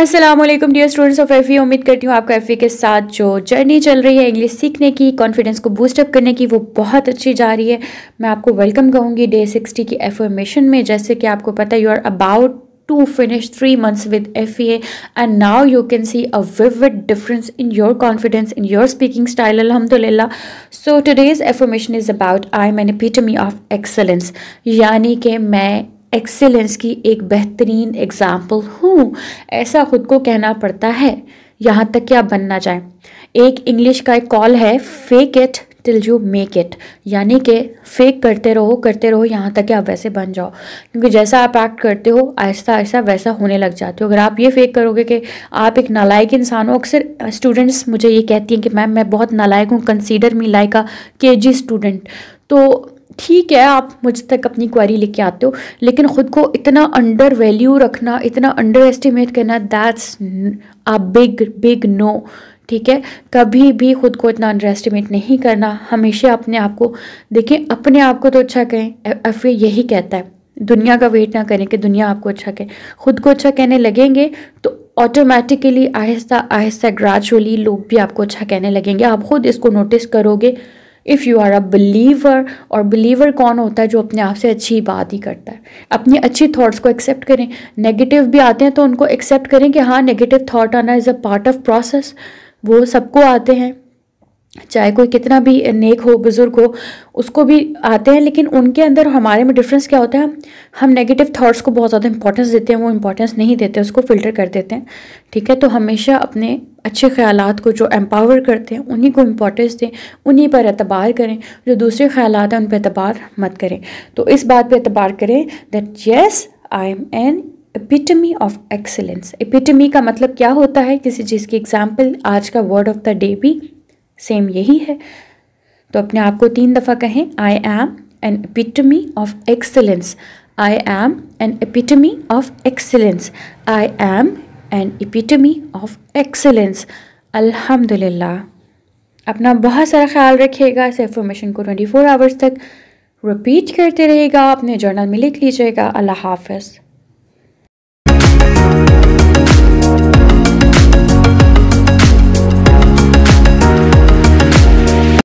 Aslam dear students of F उम्मीद करती हूँ आपका एफ के साथ जो जर्नी चल रही है इंग्लिश सीखने की कॉन्फिडेंस को बूस्टअप करने की वो बहुत अच्छी जा रही है मैं आपको वेलकम कहूँगी डे सिक्सटी की एफर्मेशन में जैसे कि आपको पता है you are about to finish three months with FEA and now you can see a vivid difference in your confidence in your speaking style alhamdulillah so today's affirmation is about I am an epitome of excellence यानी कि मैं excellence की एक बेहतरीन example हूँ ऐसा ख़ुद को कहना पड़ता है यहाँ तक कि आप बनना चाहें एक इंग्लिश का एक कॉल है fake it till you make it यानी कि फेक करते रहो करते रहो यहाँ तक कि आप वैसे बन जाओ क्योंकि जैसा आप एक्ट करते हो आहिस्ता आहिस्ता वैसा होने लग जाते हो अगर आप ये फेक करोगे कि आप एक नालायक इंसान हो अक्सर स्टूडेंट्स मुझे ये कहती हैं कि मैम मैं बहुत नालायक हूँ कंसीडर मी लाइक अ के स्टूडेंट तो ठीक है आप मुझ तक अपनी क्वारी लेके आते हो लेकिन ख़ुद को इतना अंडर वैल्यू रखना इतना अंडर एस्टिमेट करना that's a big big no ठीक है कभी भी ख़ुद को इतना अंडर एस्टिमेट नहीं करना हमेशा अपने आप को देखें अपने आप को तो अच्छा कहें अफे यही कहता है दुनिया का वेट ना करें कि दुनिया आपको अच्छा कहे खुद को अच्छा कहने लगेंगे तो ऑटोमेटिकली आहिस्ता आहिस्ता ग्रेजुअली लोग भी आपको अच्छा कहने लगेंगे आप खुद इसको नोटिस करोगे if you are a believer और बिलीवर कौन होता है जो अपने आप से अच्छी बात ही करता है अपनी अच्छी थॉट्स को एक्सेप्ट करें नेगेटिव भी आते हैं तो उनको एक्सेप्ट करें कि हाँ नेगेटिव थाट आना is a part of process वो सबको आते हैं चाहे कोई कितना भी नेक हो बुज़ुर्ग हो उसको भी आते हैं लेकिन उनके अंदर हमारे में डिफरेंस क्या होता है हम नेगेटिव थॉट्स को बहुत ज़्यादा इंपॉर्टेंस देते हैं वो इंपॉर्टेंस नहीं देते उसको फिल्टर कर देते हैं ठीक है तो हमेशा अपने अच्छे ख्याल को जो एम्पावर करते हैं उन्हीं को इम्पोर्टेंस दें उन्हीं पर एतबार करें जो दूसरे ख्याल हैं उन पर एतबार मत करें तो इस बात पर एतबार करें that yes I M an epitome of excellence epitome का मतलब क्या होता है किसी चीज़ की एग्जाम्पल आज का वर्ड ऑफ द डे भी सेम यही है तो अपने आप को तीन दफ़ा कहें I M an epitome of excellence आई एम एन epitome of excellence. I M an epitome of excellence अल्हम्दुलिल्लाह अपना बहुत सारा ख्याल रखिएगा इस इंफॉर्मेशन को 24 आवर्स तक रिपीट करते रहेगा अपने जर्नल में लिख लीजिएगा अल्लाह हाफिज़